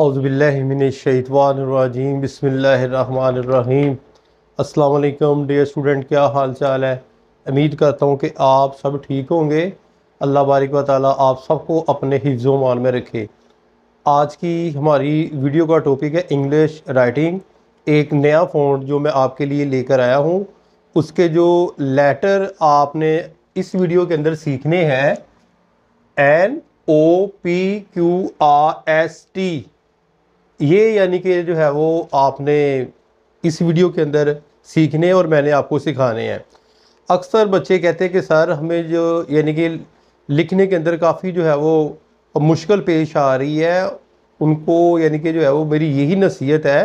अउज़बिल्लिमिनशवानरजीम बसमीम अल्लाम dear student क्या हाल चाल है उम्मीद करता हूँ कि आप सब ठीक होंगे अल्लाह बारिक व ताली आप सबको अपने हिफ्ज़ मान में रखे आज की हमारी वीडियो का टॉपिक है इंग्लिश राइटिंग एक नया फ़ोन जो मैं आपके लिए लेकर आया हूँ उसके जो लेटर आपने इस वीडियो के अंदर सीखने हैं N O P Q R S T ये यानी कि जो है वो आपने इस वीडियो के अंदर सीखने और मैंने आपको सिखाने हैं अक्सर बच्चे कहते हैं कि सर हमें जो यानी कि लिखने के अंदर काफ़ी जो है वो मुश्किल पेश आ रही है उनको यानी कि जो है वो मेरी यही नसीहत है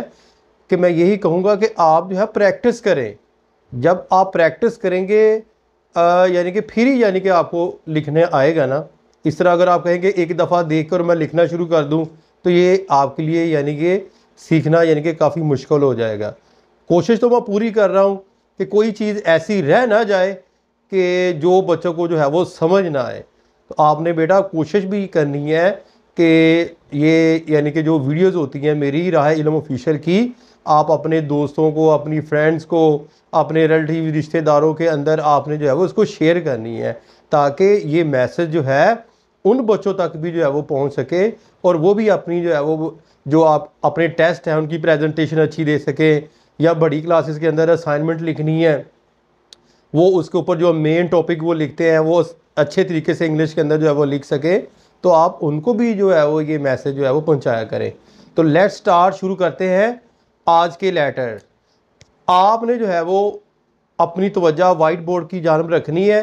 कि मैं यही कहूँगा कि आप जो है प्रैक्टिस करें जब आप प्रैक्टिस करेंगे यानी कि फिर ही यानी कि आपको लिखने आएगा ना इस तरह अगर आप कहेंगे एक दफ़ा देख कर मैं लिखना शुरू कर दूँ तो ये आपके लिए यानी कि सीखना यानी कि काफ़ी मुश्किल हो जाएगा कोशिश तो मैं पूरी कर रहा हूँ कि कोई चीज़ ऐसी रह ना जाए कि जो बच्चों को जो है वो समझ ना आए तो आपने बेटा कोशिश भी करनी है कि ये यानी कि जो वीडियोस होती हैं मेरी राह इलम ऑफिशियल की आप अपने दोस्तों को अपनी फ्रेंड्स को अपने रिलेटिव रिश्तेदारों के अंदर आपने जो है वो उसको शेयर करनी है ताकि ये मैसेज जो है उन बच्चों तक भी जो है वो पहुंच सके और वो भी अपनी जो है वो जो आप अपने टेस्ट हैं उनकी प्रेजेंटेशन अच्छी दे सकें या बड़ी क्लासेस के अंदर असाइनमेंट लिखनी है वो उसके ऊपर जो मेन टॉपिक वो लिखते हैं वो अच्छे तरीके से इंग्लिश के अंदर जो है वो लिख सके तो आप उनको भी जो है वो ये मैसेज जो है वो पहुँचाया करें तो लेट स्टार्ट शुरू करते हैं आज के लेटर आपने जो है वो अपनी तोज्जा वाइट बोर्ड की जानब रखनी है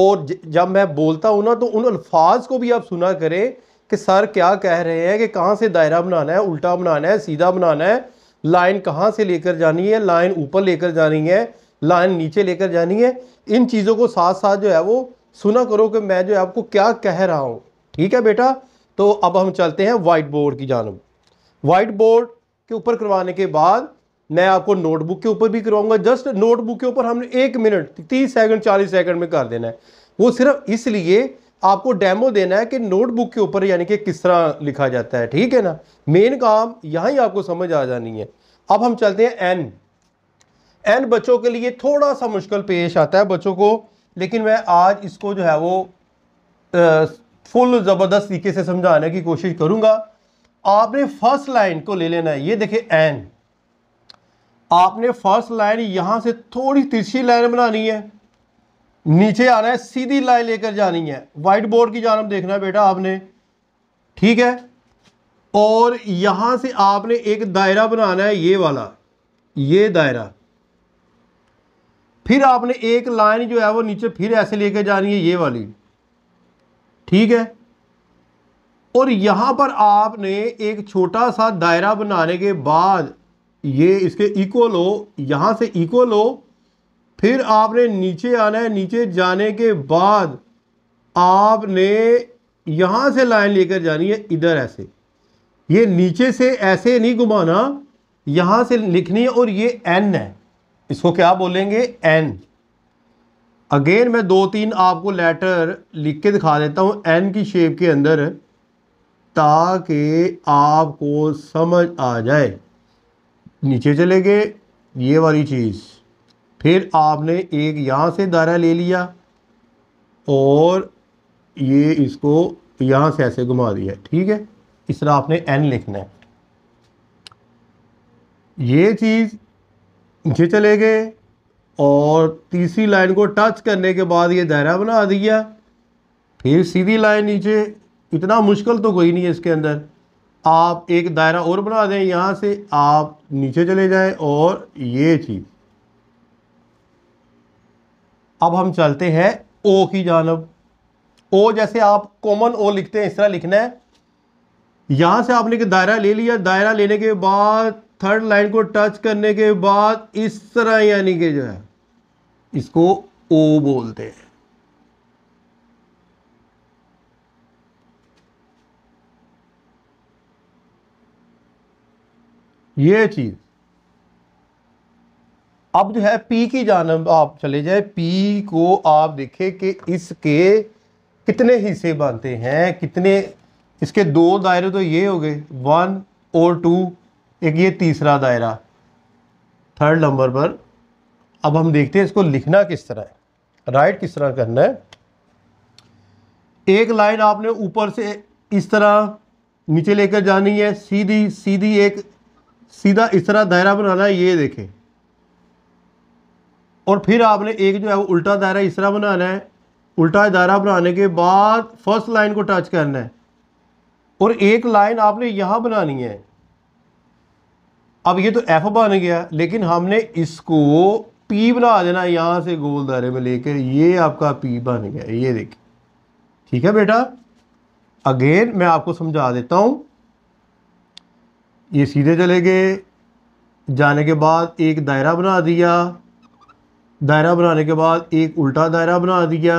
और जब मैं बोलता हूँ ना तो उन अल्फाज को भी आप सुना करें कि सर क्या कह रहे हैं कि कहाँ से दायरा बनाना है उल्टा बनाना है सीधा बनाना है लाइन कहाँ से लेकर जानी है लाइन ऊपर लेकर जानी है लाइन नीचे लेकर जानी है इन चीज़ों को साथ साथ जो है वो सुना करो कि मैं जो है आपको क्या कह रहा हूँ ठीक है बेटा तो अब हम चलते हैं वाइट बोर्ड की जानब वाइट बोर्ड के ऊपर करवाने के बाद मैं आपको नोटबुक के ऊपर भी करवाऊंगा जस्ट नोटबुक के ऊपर हमने एक मिनट तीस सेकंड चालीस सेकंड में कर देना है वो सिर्फ इसलिए आपको डेमो देना है कि नोटबुक के ऊपर यानी कि किस तरह लिखा जाता है ठीक है ना मेन काम यहाँ ही आपको समझ आ जानी है अब हम चलते हैं एन एन बच्चों के लिए थोड़ा सा मुश्किल पेश आता है बच्चों को लेकिन मैं आज इसको जो है वो आ, फुल ज़बरदस्त तरीके से समझाने की कोशिश करूँगा आपने फर्स्ट लाइन को ले लेना है ये देखे एन आपने फर्स्ट लाइन यहाँ से थोड़ी तिरछी लाइन बनानी है नीचे आना है सीधी लाइन लेकर जानी है वाइट बोर्ड की जानब देखना है बेटा आपने ठीक है और यहाँ से आपने एक दायरा बनाना है ये वाला ये दायरा फिर आपने एक लाइन जो है वो नीचे फिर ऐसे लेकर जानी है ये वाली ठीक है और यहाँ पर आपने एक छोटा सा दायरा बनाने के बाद ये इसके इक्वल हो यहाँ से इक्वल हो फिर आपने नीचे आना है नीचे जाने के बाद आपने यहाँ से लाइन लेकर जानी है इधर ऐसे ये नीचे से ऐसे नहीं घुमाना यहाँ से लिखनी है और ये एन है इसको क्या बोलेंगे एन अगेन मैं दो तीन आपको लेटर लिख के दिखा देता हूँ एन की शेप के अंदर ताकि आपको समझ आ जाए नीचे चले गए ये वाली चीज़ फिर आपने एक यहाँ से दायरा ले लिया और ये इसको यहाँ से ऐसे घुमा दिया ठीक है इस तरह आपने एन लिखना है ये चीज़ नीचे चले गए और तीसरी लाइन को टच करने के बाद ये दायरा बना दिया फिर सीधी लाइन नीचे इतना मुश्किल तो कोई नहीं है इसके अंदर आप एक दायरा और बना दें यहाँ से आप नीचे चले जाएं और ये चीज़ अब हम चलते हैं ओ की जानब ओ जैसे आप कॉमन ओ लिखते हैं इस तरह लिखना है यहां से आपने दायरा ले लिया दायरा लेने के बाद थर्ड लाइन को टच करने के बाद इस तरह यानी कि जो है इसको ओ बोलते हैं ये चीज़ अब जो है पी की जानब आप चले जाए पी को आप देखें कि इसके कितने हिस्से बनते हैं कितने इसके दो दायरे तो ये हो गए वन और टू एक ये तीसरा दायरा थर्ड नंबर पर अब हम देखते हैं इसको लिखना किस तरह है राइट किस तरह करना है एक लाइन आपने ऊपर से इस तरह नीचे लेकर जानी है सीधी सीधी एक सीधा इस तरह दायरा बनाना है ये देखें और फिर आपने एक जो है वो उल्टा दायरा इस तरह बनाना है उल्टा दायरा बनाने के बाद फर्स्ट लाइन को टच करना है और एक लाइन आपने यहाँ बनानी है अब ये तो एफ बन गया लेकिन हमने इसको पी बना देना यहाँ से गोल दायरे में लेकर ये आपका पी बन गया ये देखिए ठीक है बेटा अगेन मैं आपको समझा देता हूँ ये सीधे चले गए जाने के बाद एक दायरा बना दिया दायरा बनाने के बाद एक उल्टा दायरा बना दिया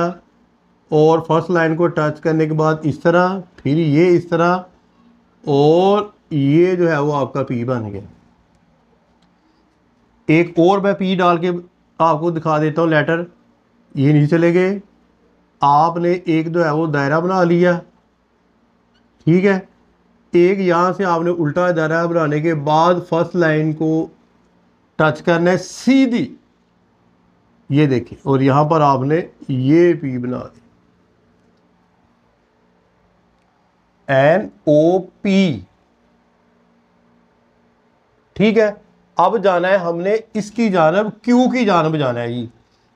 और फर्स्ट लाइन को टच करने के बाद इस तरह फिर ये इस तरह और ये जो है वो आपका पी बन गया एक और मैं पी डाल के आपको दिखा देता हूँ लेटर ये नीचे चले गए आपने एक जो है वो दायरा बना लिया ठीक है एक यहाँ से आपने उल्टा दायरा बनाने के बाद फर्स्ट लाइन को टच करना है सीधी ये देखिए और यहाँ पर आपने ये पी बना दी एन ओ पी ठीक है अब जाना है हमने इसकी जानब क्यू की जानब जाना है जी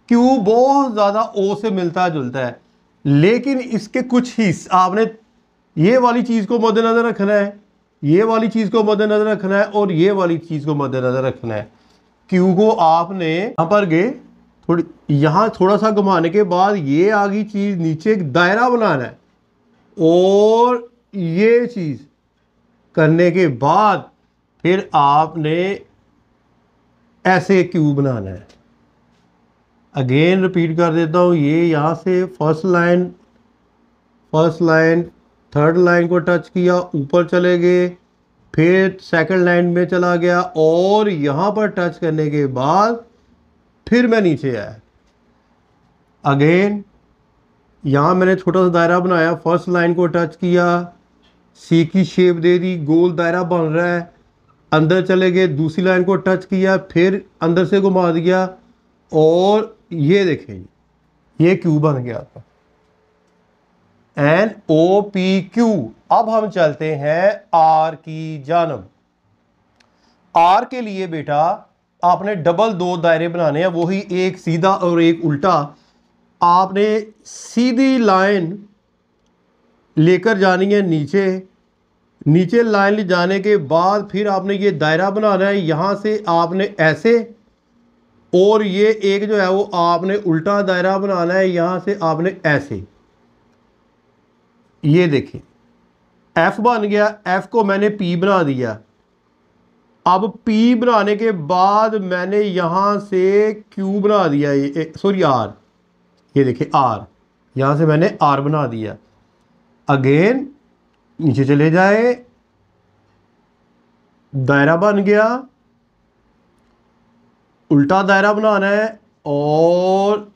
क्यू बहुत ज़्यादा ओ से मिलता जुलता है लेकिन इसके कुछ हिस्से आपने ये वाली चीज़ को मद्दनज़र रखना है ये वाली चीज़ को मद्दनज़र रखना है और ये वाली चीज़ को मद्दनज़र रखना है क्यू को आपने यहाँ पर गए थोड़ी यहाँ थोड़ा सा घुमाने के बाद ये आगे चीज़ नीचे एक दायरा बनाना है और ये चीज़ करने के बाद फिर आपने ऐसे क्यू बनाना है अगेन रिपीट कर देता हूँ ये यहाँ से first line first line third line को टच किया ऊपर चले गए फिर सेकंड लाइन में चला गया और यहाँ पर टच करने के बाद फिर मैं नीचे आया अगेन यहाँ मैंने छोटा सा दायरा बनाया फर्स्ट लाइन को टच किया सी की शेप दे दी गोल दायरा बन रहा है अंदर चले गए दूसरी लाइन को टच किया फिर अंदर से घुमा दिया और ये देखें ये क्यू बन गया था एंड ओ पी क्यू अब हम चलते हैं आर की जानब आर के लिए बेटा आपने डबल दो दायरे बनाने हैं वही एक सीधा और एक उल्टा आपने सीधी लाइन लेकर जानी है नीचे नीचे लाइन ले जाने के बाद फिर आपने ये दायरा बनाना है यहाँ से आपने ऐसे और ये एक जो है वो आपने उल्टा दायरा बनाना है यहाँ से आपने ऐसे ये देखें एफ़ बन गया एफ़ को मैंने पी बना दिया अब पी बनाने के बाद मैंने यहाँ से क्यू बना दिया ये सॉरी आर ये देखिए आर यहाँ से मैंने आर बना दिया अगेन नीचे चले जाए दायरा बन गया उल्टा दायरा बनाना है और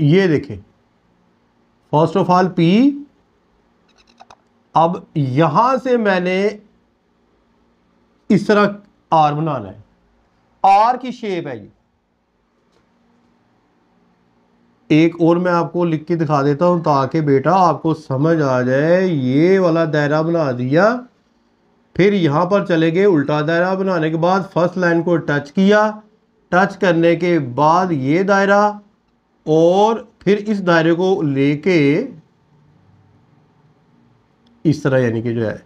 ये देखें फर्स्ट ऑफ ऑल पी अब यहाँ से मैंने इस तरह आर बनाना है आर की शेप है ये एक और मैं आपको लिख के दिखा देता हूँ ताकि बेटा आपको समझ आ जाए ये वाला दायरा बना दिया फिर यहाँ पर चले गए उल्टा दायरा बनाने के बाद फर्स्ट लाइन को टच किया टच करने के बाद ये दायरा और फिर इस दायरे को लेके इस तरह यानी कि जो है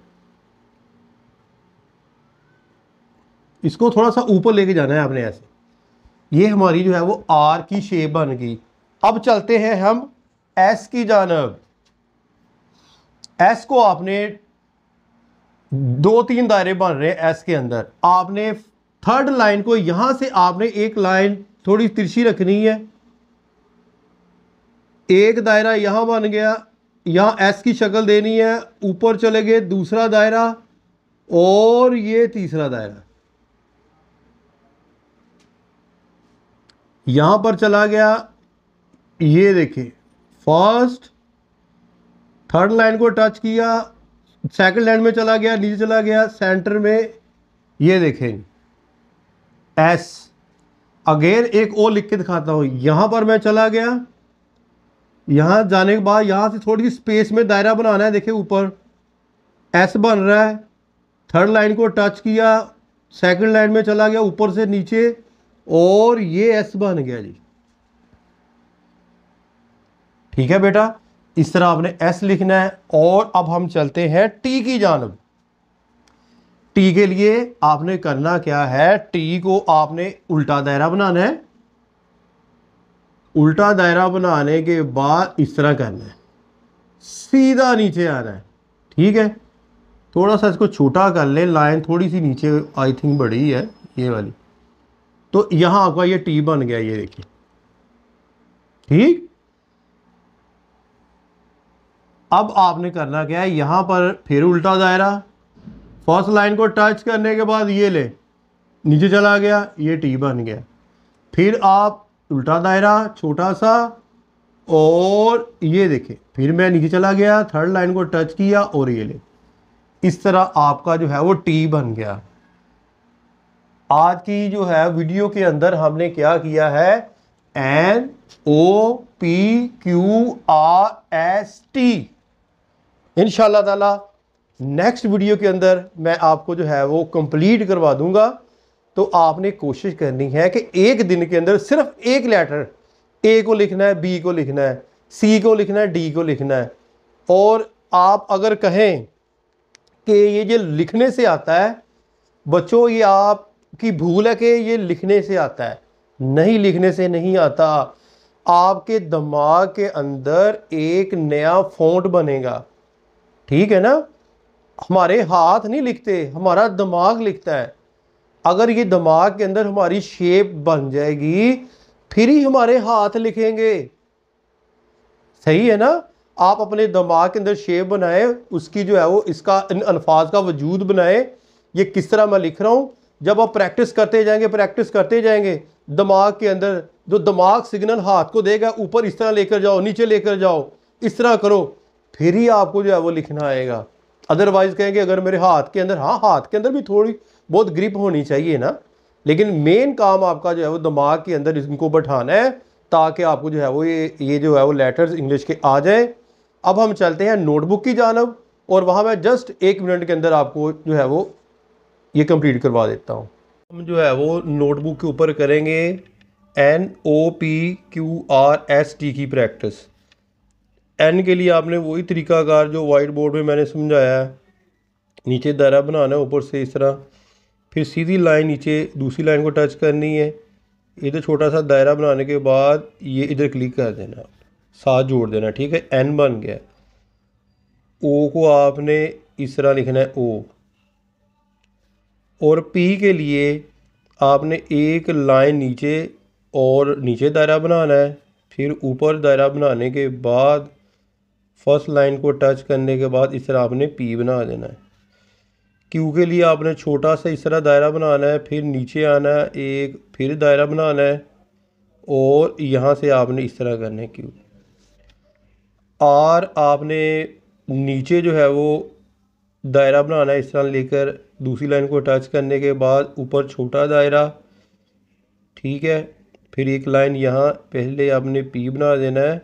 इसको थोड़ा सा ऊपर लेके जाना है आपने ऐसे ये हमारी जो है वो आर की शेप बन गई अब चलते हैं हम एस की जानब एस को आपने दो तीन दायरे बन रहे हैं एस के अंदर आपने थर्ड लाइन को यहां से आपने एक लाइन थोड़ी तिरछी रखनी है एक दायरा यहां बन गया यहाँ एस की शक्ल देनी है ऊपर चले गए दूसरा दायरा और ये तीसरा दायरा यहां पर चला गया ये देखिए फर्स्ट थर्ड लाइन को टच किया सेकंड लाइन में चला गया नीचे चला गया सेंटर में ये देखें एस अगेन एक ओ लिख के दिखाता हूं यहां पर मैं चला गया यहाँ जाने के बाद यहाँ से थोड़ी सी स्पेस में दायरा बनाना है देखिए ऊपर एस बन रहा है थर्ड लाइन को टच किया सेकंड लाइन में चला गया ऊपर से नीचे और ये एस बन गया जी ठीक है बेटा इस तरह आपने एस लिखना है और अब हम चलते हैं टी की जानब टी के लिए आपने करना क्या है टी को आपने उल्टा दायरा बनाना है उल्टा दायरा बनाने के बाद इस तरह करना है सीधा नीचे आना है ठीक है थोड़ा सा इसको छोटा कर लें लाइन थोड़ी सी नीचे आई थिंक बड़ी है ये वाली तो यहाँ आपका ये टी बन गया ये देखिए ठीक अब आपने करना क्या है यहाँ पर फिर उल्टा दायरा फर्स्ट लाइन को टच करने के बाद ये ले नीचे चला गया ये टी बन गया फिर आप उल्टा दायरा छोटा सा और ये देखें फिर मैं नीचे चला गया थर्ड लाइन को टच किया और ये ले इस तरह आपका जो है वो टी बन गया आज की जो है वीडियो के अंदर हमने क्या किया है N O P Q R S T इनशाला ताला नेक्स्ट वीडियो के अंदर मैं आपको जो है वो कंप्लीट करवा दूंगा तो आपने कोशिश करनी है कि एक दिन के अंदर सिर्फ एक लेटर ए को लिखना है बी को लिखना है सी को लिखना है डी को लिखना है और आप अगर कहें कि ये जो लिखने से आता है बच्चों ये आपकी भूल है कि ये लिखने से आता है नहीं लिखने से नहीं आता आपके दिमाग के अंदर एक नया फोंट बनेगा ठीक है ना हमारे हाथ नहीं लिखते हमारा दिमाग लिखता है अगर ये दिमाग के अंदर हमारी शेप बन जाएगी फिर ही हमारे हाथ लिखेंगे सही है ना आप अपने दिमाग के अंदर शेप बनाएं उसकी जो है वो इसका इन अल्फाज का वजूद बनाएं ये किस तरह मैं लिख रहा हूँ जब आप प्रैक्टिस करते जाएंगे प्रैक्टिस करते जाएंगे दिमाग के अंदर जो दिमाग सिग्नल हाथ को देगा ऊपर इस तरह लेकर जाओ नीचे लेकर जाओ इस तरह करो फिर ही आपको जो है वो लिखना आएगा अदरवाइज़ कहेंगे अगर मेरे हाथ के अंदर हाँ हाथ के अंदर भी थोड़ी बहुत ग्रिप होनी चाहिए ना लेकिन मेन काम आपका जो है वो दिमाग के अंदर इनको बैठाना है ताकि आपको जो है वो ये ये जो है वो लेटर्स इंग्लिश के आ जाएं अब हम चलते हैं नोटबुक की जानब और वहाँ मैं जस्ट एक मिनट के अंदर आपको जो है वो ये कंप्लीट करवा देता हूँ हम जो है वो नोटबुक के ऊपर करेंगे N O P Q R S T की प्रैक्टिस एन के लिए आपने वही तरीकाकार जो वाइट बोर्ड में मैंने समझाया है नीचे दायरा बनाना है ऊपर से इस तरह फिर सीधी लाइन नीचे दूसरी लाइन को टच करनी है इधर तो छोटा सा दायरा बनाने के बाद ये इधर क्लिक कर देना साथ जोड़ देना ठीक है एन बन गया ओ को आपने इस तरह लिखना है ओ और पी के लिए आपने एक लाइन नीचे और नीचे दायरा बनाना है फिर ऊपर दायरा बनाने के बाद फर्स्ट लाइन को टच करने के बाद इस तरह आपने पी बना देना है क्यू के लिए आपने छोटा सा इस तरह दायरा बनाना है फिर नीचे आना है एक फिर दायरा बनाना है और यहाँ से आपने इस तरह करना है क्यू आर आपने नीचे जो है वो दायरा बनाना है इस तरह लेकर दूसरी लाइन को टच करने के बाद ऊपर छोटा दायरा ठीक है फिर एक लाइन यहाँ पहले आपने पी बना देना है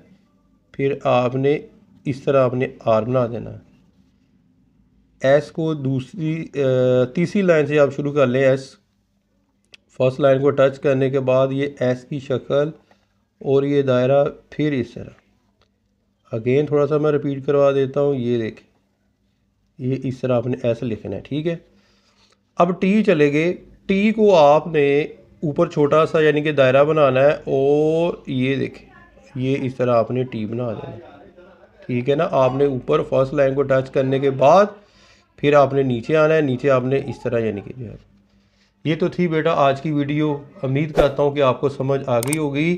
फिर आपने इस तरह आपने आर बना देना है एस को दूसरी तीसरी लाइन से आप शुरू कर लें एस फर्स्ट लाइन को टच करने के बाद ये एस की शक्ल और ये दायरा फिर इस तरह अगेन थोड़ा सा मैं रिपीट करवा देता हूँ ये देखें ये इस तरह आपने ऐसे लिखना है ठीक है अब टी चले गए टी को आपने ऊपर छोटा सा यानी कि दायरा बनाना है और ये देखें ये इस तरह आपने टी बना देना ठीक है ना आपने ऊपर फर्स्ट लाइन को टच करने के बाद फिर आपने नीचे आना है नीचे आपने इस तरह यानी कि जो है ये तो थी बेटा आज की वीडियो उम्मीद करता हूँ कि आपको समझ आ गई होगी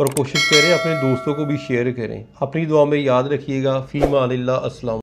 और कोशिश करें अपने दोस्तों को भी शेयर करें अपनी दुआ में याद रखिएगा फ़ीमा असलम